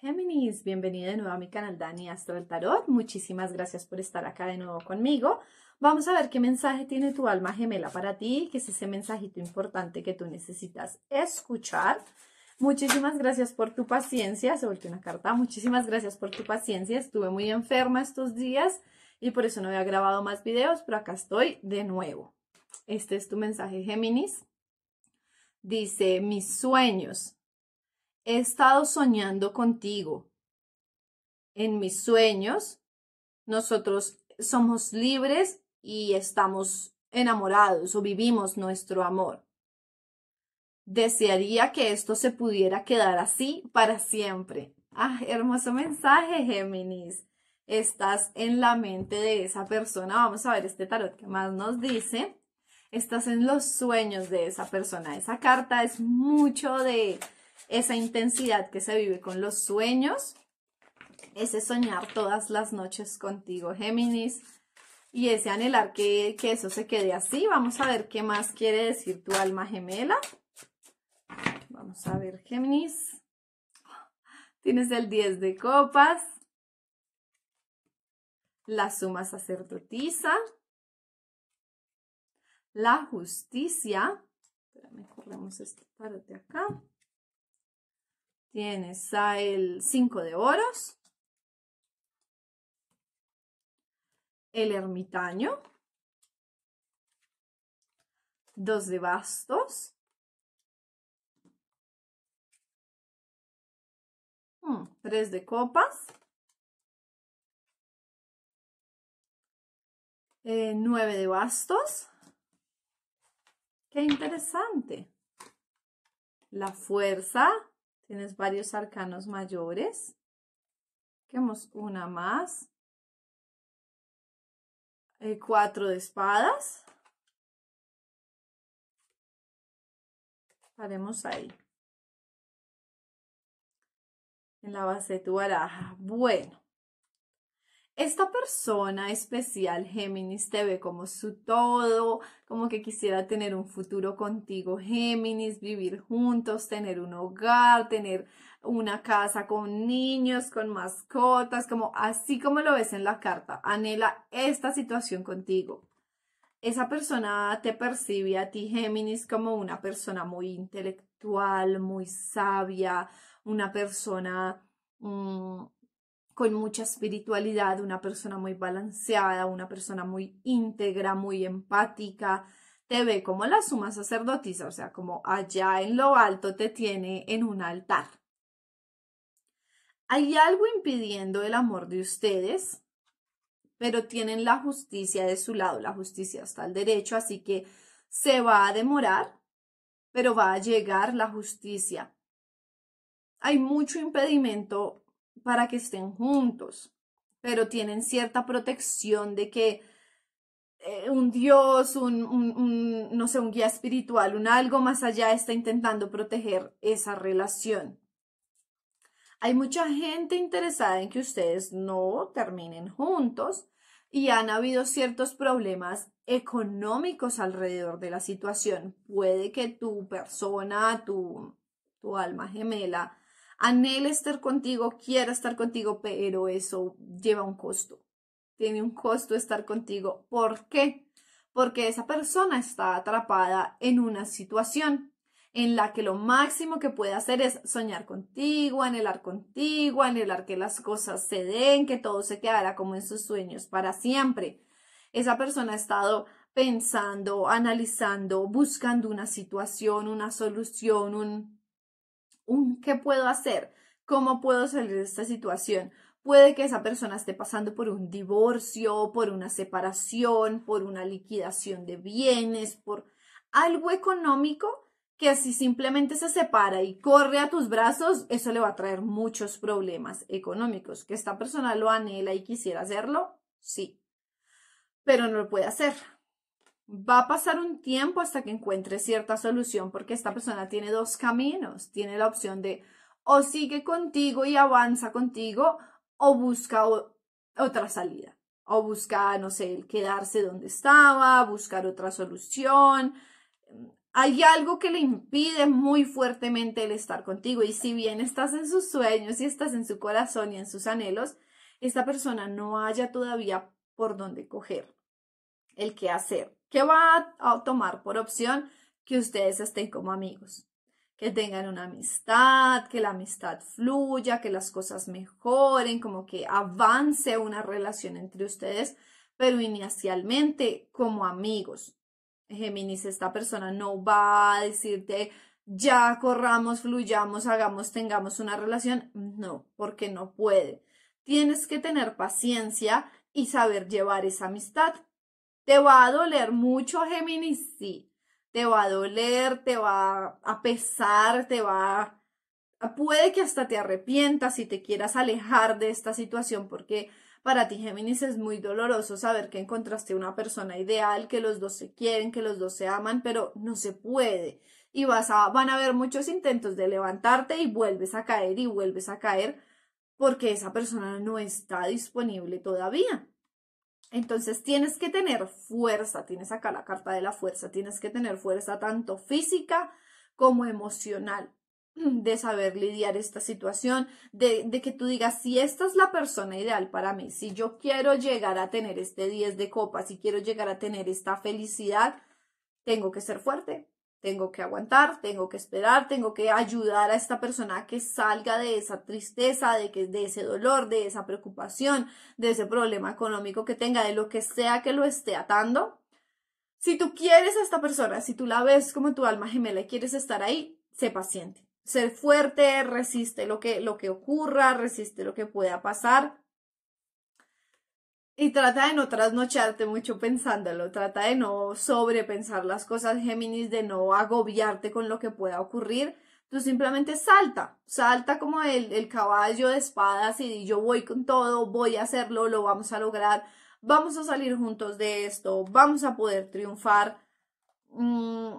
Géminis, bienvenido de nuevo a mi canal Dani Astro del Tarot. Muchísimas gracias por estar acá de nuevo conmigo. Vamos a ver qué mensaje tiene tu alma gemela para ti, que es ese mensajito importante que tú necesitas escuchar. Muchísimas gracias por tu paciencia. Se volvió una carta. Muchísimas gracias por tu paciencia. Estuve muy enferma estos días y por eso no había grabado más videos, pero acá estoy de nuevo. Este es tu mensaje, Géminis. Dice, mis sueños he estado soñando contigo. En mis sueños, nosotros somos libres y estamos enamorados o vivimos nuestro amor. Desearía que esto se pudiera quedar así para siempre. Ah, hermoso mensaje, Géminis. Estás en la mente de esa persona. Vamos a ver este tarot que más nos dice. Estás en los sueños de esa persona. Esa carta es mucho de esa intensidad que se vive con los sueños, ese soñar todas las noches contigo, Géminis, y ese anhelar que, eso se quede así. Vamos a ver qué más quiere decir tu alma gemela. Vamos a ver, Géminis. Tienes el 10 de copas, la suma sacerdotisa, la justicia. corremos este de acá. Tienes a el Cinco de oros, el ermitaño, Dos de bastos, mm, tres de copas, eh, nueve de bastos. ¡Qué interesante! La fuerza Tienes varios arcanos mayores. Quemos una más. el eh, cuatro de espadas. Haremos ahí. En la base de tu baraja. Bueno. Esta persona especial, Géminis, te ve como su todo, como que quisiera tener un futuro contigo, Géminis, vivir juntos, tener un hogar, tener una casa con niños, con mascotas, como así como lo ves en la carta. Anhela esta situación contigo esa persona te percibe a ti, Géminis, como una persona muy intelectual, muy sabia, una persona mm, con mucha espiritualidad, una persona muy balanceada, una persona muy íntegra, muy empática, te ve como la suma sacerdotisa, o sea, como allá en lo alto te tiene en un altar. Hay algo impidiendo el amor de ustedes, pero tienen la justicia de su lado, la justicia está al derecho, así que se va a demorar, pero va a llegar la justicia. Hay mucho impedimento para que estén juntos, pero tienen cierta protección de que eh, un Dios, un, no sé, un guía espiritual, un algo más allá está intentando proteger esa relación. Hay mucha gente interesada en que ustedes no terminen juntos y han habido ciertos problemas económicos alrededor de la situación. Puede que tu persona, tu, tu alma gemela, anhela estar contigo, quiera estar contigo, pero eso lleva un costo. Tiene un costo estar contigo. ¿Por qué? Porque esa persona está atrapada en una situación en la que lo máximo que puede hacer es soñar contigo, anhelar contigo, anhelar que las cosas se den, que todo se quedara como en sus sueños para siempre. Esa persona ha estado pensando, analizando, buscando una situación, una solución, un, qué puedo hacer, cómo puedo salir de esta situación. Puede que esa persona esté pasando por un divorcio, por una separación, por una liquidación de bienes, por algo económico que si simplemente se separa y corre a tus brazos, eso le va a traer muchos problemas económicos. Que esta persona lo anhela y quisiera hacerlo, sí, pero no lo puede hacer va a pasar un tiempo hasta que encuentre cierta solución porque esta persona tiene dos caminos. Tiene la opción de o sigue contigo y avanza contigo o busca otra salida. O busca, no sé, el quedarse donde estaba, buscar otra solución. Hay algo que le impide muy fuertemente el estar contigo. Y si bien estás en sus sueños y estás en su corazón y en sus anhelos, esta persona no haya todavía por dónde coger el qué hacer que va a tomar por opción que ustedes estén como amigos, que tengan una amistad, que la amistad fluya, que las cosas mejoren, como que avance una relación entre ustedes, pero inicialmente como amigos. Géminis, esta persona no va a decirte, ya corramos, fluyamos, hagamos, tengamos una relación. No, porque no puede. Tienes que tener paciencia y saber llevar esa amistad te va a doler mucho, Géminis, sí. Te va a doler, te va a pesar, te va Puede que hasta te arrepientas y te quieras alejar de esta situación porque para ti, Géminis, es muy doloroso saber que encontraste una persona ideal, que los dos se quieren, que los dos se aman, pero no se puede. Y vas van a haber muchos intentos de levantarte y vuelves a caer y vuelves a caer porque esa persona no está disponible todavía. Entonces tienes que tener fuerza, tienes acá la carta de la fuerza, tienes que tener fuerza tanto física como emocional de saber lidiar esta situación, de, que tú digas, si esta es la persona ideal para mí, si yo quiero llegar a tener este 10 de copa, si quiero llegar a tener esta felicidad, tengo que ser fuerte, tengo que aguantar, tengo que esperar, tengo que ayudar a esta persona a que salga de esa tristeza, de, que, de ese dolor, de esa preocupación, de ese problema económico que tenga, de lo que sea que lo esté atando. Si tú quieres a esta persona, si tú la ves como tu alma gemela y quieres estar ahí, sé paciente. sé fuerte, resiste lo que, lo que ocurra, resiste lo que pueda pasar y trata de no trasnocharte mucho pensándolo, trata de no sobrepensar las cosas, Géminis, de no agobiarte con lo que pueda ocurrir. Tú simplemente salta, salta como el, el caballo de espadas y yo voy con todo, voy a hacerlo, lo vamos a lograr, vamos a salir juntos de esto, vamos a poder triunfar. Mm,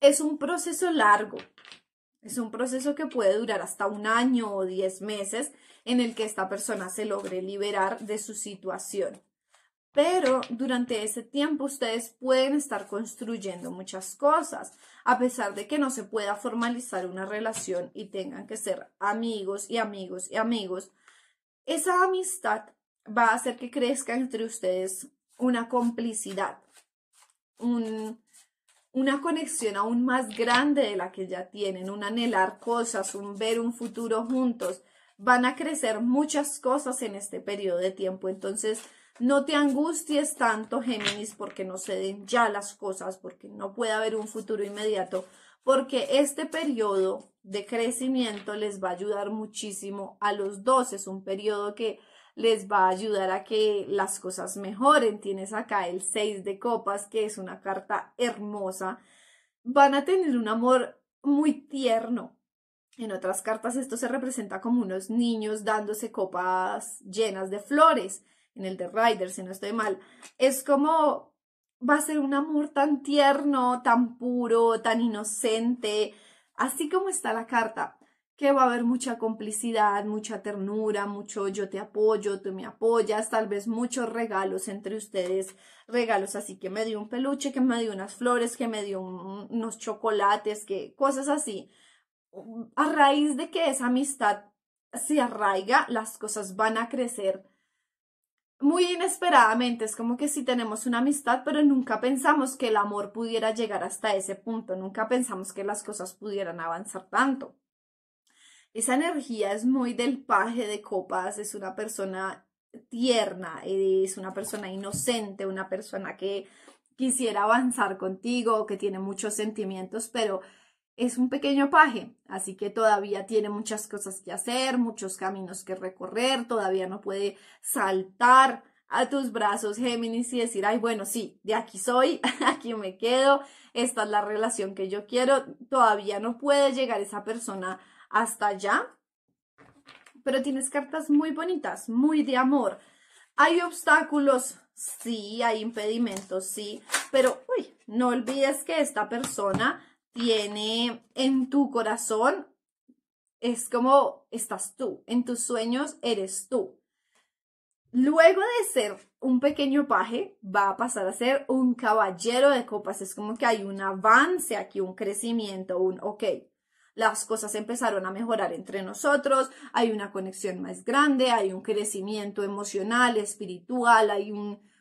es un proceso largo, es un proceso que puede durar hasta un año o diez meses en el que esta persona se logre liberar de su situación. Pero durante ese tiempo ustedes pueden estar construyendo muchas cosas, a pesar de que no se pueda formalizar una relación y tengan que ser amigos y amigos y amigos. Esa amistad va a hacer que crezca entre ustedes una complicidad, un, una conexión aún más grande de la que ya tienen, un anhelar cosas, un ver un futuro juntos. Van a crecer muchas cosas en este periodo de tiempo, entonces no te angusties tanto, Géminis, porque no se den ya las cosas, porque no puede haber un futuro inmediato, porque este periodo de crecimiento les va a ayudar muchísimo a los dos. Es un periodo que les va a ayudar a que las cosas mejoren. Tienes acá el 6 de copas, que es una carta hermosa. Van a tener un amor muy tierno. En otras cartas esto se representa como unos niños dándose copas llenas de flores. En el de Riders, si no estoy mal, es como va a ser un amor tan tierno, tan puro, tan inocente, así como está la carta que va a haber mucha complicidad, mucha ternura, mucho yo te apoyo, tú me apoyas, tal vez muchos regalos entre ustedes, regalos así que me dio un peluche, que me dio unas flores, que me dio unos chocolates, que cosas así. Mm, a raíz de que esa amistad se arraiga, las cosas van a crecer muy inesperadamente, es como que si tenemos una amistad, pero nunca pensamos que el amor pudiera llegar hasta ese punto, nunca pensamos que las cosas pudieran avanzar tanto esa energía es muy del paje de copas, es una persona tierna, es una persona inocente, una persona que quisiera avanzar contigo, que tiene muchos sentimientos, pero es un pequeño paje, así que todavía tiene muchas cosas que hacer, muchos caminos que recorrer, todavía no puede saltar a tus brazos, Géminis, y decir, ay, bueno, sí, de aquí soy, aquí me quedo, esta es la relación que yo quiero, todavía no puede llegar esa persona hasta allá. Pero tienes cartas muy bonitas, muy de amor. Hay obstáculos, sí, hay impedimentos, sí, pero uy, no olvides que esta persona tiene en tu corazón, es como estás tú, en tus sueños eres tú. Luego de ser un pequeño paje, va a pasar a ser un caballero de copas. Es como que hay un avance aquí, un crecimiento, un ok las cosas empezaron a mejorar entre nosotros, hay una conexión más grande, hay un crecimiento emocional, espiritual, hay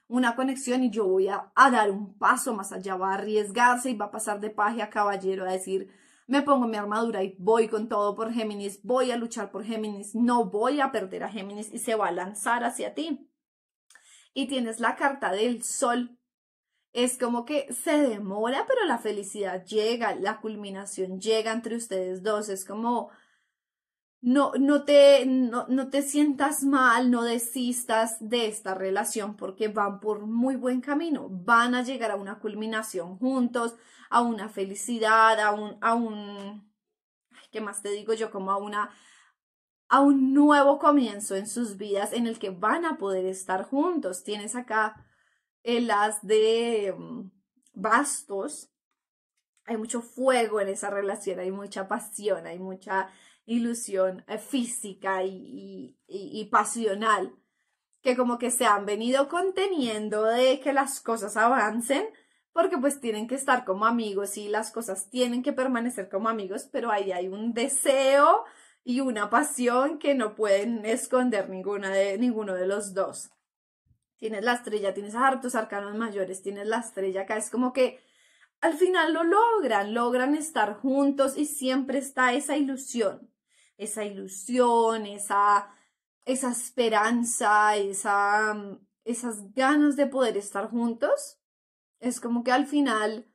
una conexión y yo voy a, a, dar un paso más allá, va a arriesgarse y va a pasar de paje a caballero a decir, me pongo mi armadura y voy con todo por Géminis, voy a luchar por Géminis, no voy a perder a Géminis y se va a lanzar hacia ti. Y tienes la carta del sol es como que se demora, pero la felicidad llega, la culminación llega entre ustedes dos, es como no, no, te, no, te sientas mal, no desistas de esta relación porque van por muy buen camino, van a llegar a una culminación juntos, a una felicidad, a un, a un, ¿qué más te digo yo? Como a una a un nuevo comienzo en sus vidas en el que van a poder estar juntos. Tienes acá en las de mm, bastos, hay mucho fuego en esa relación, hay mucha pasión, hay mucha ilusión eh, física y, y pasional, que como que se han venido conteniendo de que las cosas avancen, porque pues tienen que estar como amigos y las cosas tienen que permanecer como amigos, pero ahí hay un deseo y una pasión que no pueden esconder ninguna de, ninguno de los dos tienes la estrella, tienes hartos arcanos mayores, tienes la estrella acá, es como que al final lo logran, logran estar juntos y siempre está esa ilusión, esa ilusión, esa, esa esperanza, esa, esas ganas de poder estar juntos. Es como que al final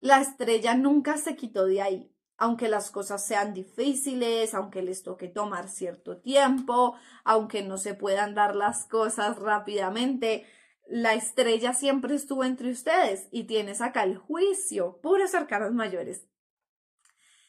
la estrella nunca se quitó de ahí aunque las cosas sean difíciles, aunque les toque tomar cierto tiempo, aunque no se puedan dar las cosas rápidamente, la estrella siempre estuvo entre ustedes y tienes acá el juicio, puros arcanos mayores.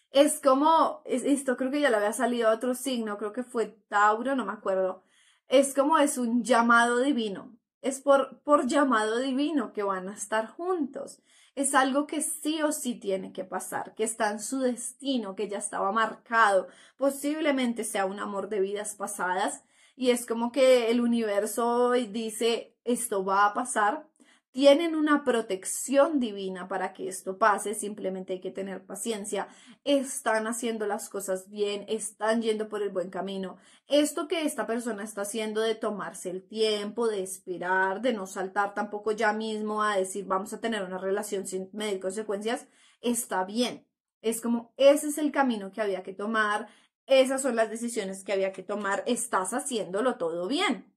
Es como, esto creo que ya le había salido a otro signo, creo que fue Tauro, no me acuerdo. Es como es un llamado divino, es por, por llamado divino que van a estar juntos es algo que sí o sí tiene que pasar, que está en su destino, que ya estaba marcado, posiblemente sea un amor de vidas pasadas y es como que el universo dice, esto va a pasar, tienen una protección divina para que esto pase, simplemente hay que tener paciencia, están haciendo las cosas bien, están yendo por el buen camino. Esto que esta persona está haciendo de tomarse el tiempo, de esperar, de no saltar tampoco ya mismo a decir vamos a tener una relación sin medir consecuencias, está bien. Es como ese es el camino que había que tomar, esas son las decisiones que había que tomar, estás haciéndolo todo bien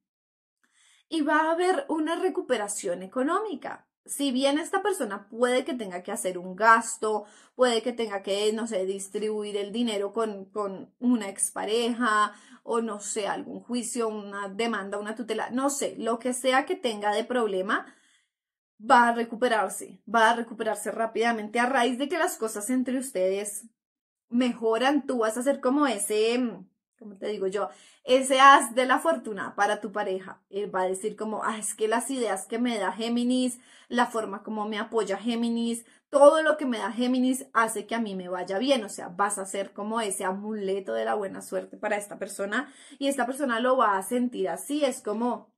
y va a haber una recuperación económica. Si bien esta persona puede que tenga que hacer un gasto, puede que tenga que, no sé, distribuir el dinero con, con una expareja o no sé, algún juicio, una demanda, una tutela, no sé, lo que sea que tenga de problema, va a recuperarse, va a recuperarse rápidamente a raíz de que las cosas entre ustedes mejoran, tú vas a ser como ese, mm, como te digo yo, ese haz de la fortuna para tu pareja. va a decir como, ah, es que las ideas que me da Géminis, la forma como me apoya Géminis, todo lo que me da Géminis hace que a mí me vaya bien. O sea, vas a ser como ese amuleto de la buena suerte para esta persona y esta persona lo va a sentir así. Es como,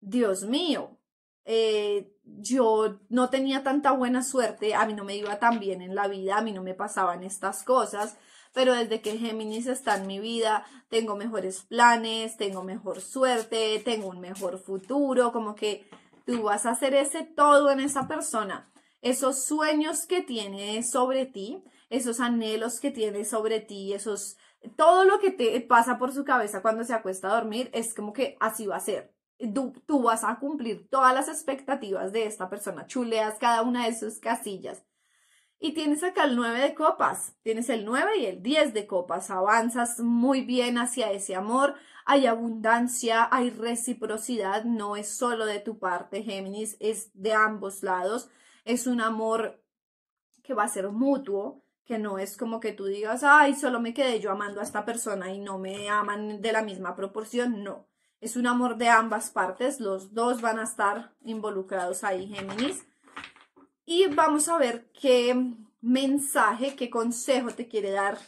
Dios mío, eh, yo no tenía tanta buena suerte, a mí no me iba tan bien en la vida, a mí no me pasaban estas cosas pero desde que Géminis está en mi vida, tengo mejores planes, tengo mejor suerte, tengo un mejor futuro, como que tú vas a hacer ese todo en esa persona. Esos sueños que tiene sobre ti, esos anhelos que tiene sobre ti, esos todo lo que te pasa por su cabeza cuando se acuesta a dormir es como que así va a ser. Tú, tú, vas a cumplir todas las expectativas de esta persona, chuleas cada una de sus casillas. Y tienes acá el 9 de copas, tienes el 9 y el 10 de copas, avanzas muy bien hacia ese amor, hay abundancia, hay reciprocidad, no es solo de tu parte, Géminis, es de ambos lados, es un amor que va a ser mutuo, que no es como que tú digas, ay, solo me quedé yo amando a esta persona y no me aman de la misma proporción, no, es un amor de ambas partes, los dos van a estar involucrados ahí, Géminis y vamos a ver qué mensaje, qué consejo te quiere dar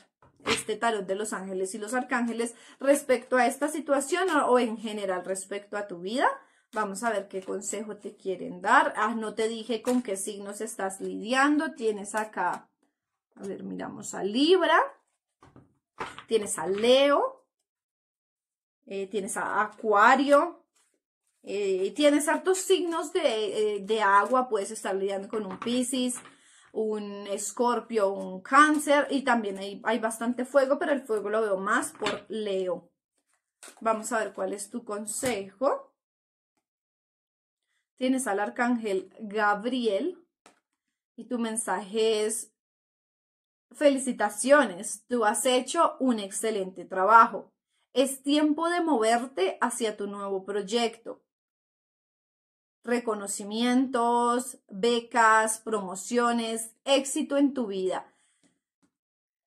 este tarot de los ángeles y los arcángeles respecto a esta situación o, en general respecto a tu vida. Vamos a ver qué consejo te quieren dar. Ah, no te dije con qué signos estás lidiando. Tienes acá, a ver, miramos a Libra, tienes a Leo, eh, tienes a Acuario, eh, tienes hartos signos eh, de, agua, puedes estar lidiando con un Pisces, un Escorpio, un Cáncer y también hay, hay bastante fuego, pero el fuego lo veo más por Leo. Vamos a ver cuál es tu consejo. Tienes al arcángel Gabriel y tu mensaje es felicitaciones, tú has hecho un excelente trabajo. Es tiempo de moverte hacia tu nuevo proyecto reconocimientos, becas, promociones, éxito en tu vida.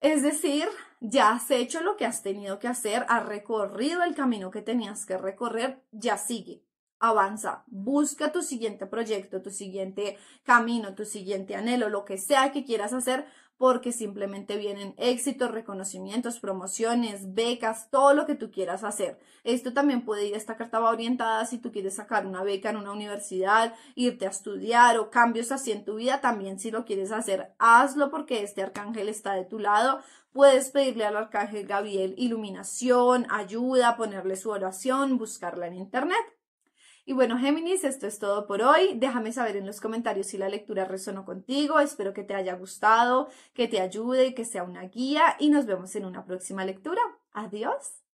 Es decir, ya has hecho lo que has tenido que hacer, has recorrido el camino que tenías que recorrer, ya sigue, avanza, busca tu siguiente proyecto, tu siguiente camino, tu siguiente anhelo, lo que sea que quieras hacer porque simplemente vienen éxitos, reconocimientos, promociones, becas, todo lo que tú quieras hacer. Esto también puede ir, esta carta va orientada si tú quieres sacar una beca en una universidad, irte a estudiar o cambios así en tu vida, también si lo quieres hacer, hazlo porque este arcángel está de tu lado. Puedes pedirle al arcángel Gabriel iluminación, ayuda, ponerle su oración, buscarla en internet. Y bueno, Géminis, esto es todo por hoy. Déjame saber en los comentarios si la lectura resonó contigo. Espero que te haya gustado, que te ayude, que sea una guía y nos vemos en una próxima lectura. Adiós.